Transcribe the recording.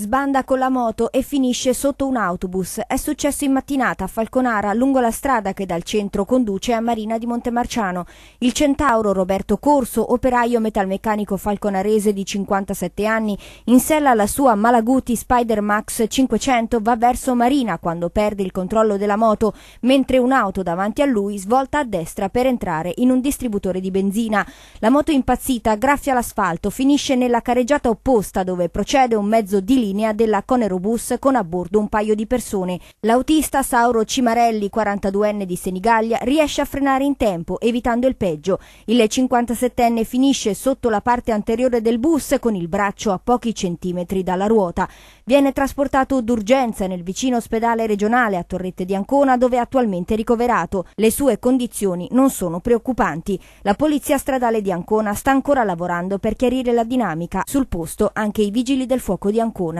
Sbanda con la moto e finisce sotto un autobus. È successo in mattinata a Falconara, lungo la strada che dal centro conduce a Marina di Montemarciano. Il centauro Roberto Corso, operaio metalmeccanico falconarese di 57 anni, in sella alla sua Malaguti Spider Max 500 va verso Marina quando perde il controllo della moto, mentre un'auto davanti a lui svolta a destra per entrare in un distributore di benzina. La moto impazzita graffia l'asfalto, finisce nella careggiata opposta dove procede un mezzo di linea linea della Conerobus con a bordo un paio di persone. L'autista Sauro Cimarelli, 42enne di Senigallia, riesce a frenare in tempo, evitando il peggio. Il 57enne finisce sotto la parte anteriore del bus con il braccio a pochi centimetri dalla ruota. Viene trasportato d'urgenza nel vicino ospedale regionale a Torrette di Ancona, dove è attualmente ricoverato. Le sue condizioni non sono preoccupanti. La polizia stradale di Ancona sta ancora lavorando per chiarire la dinamica. Sul posto anche i vigili del fuoco di Ancona.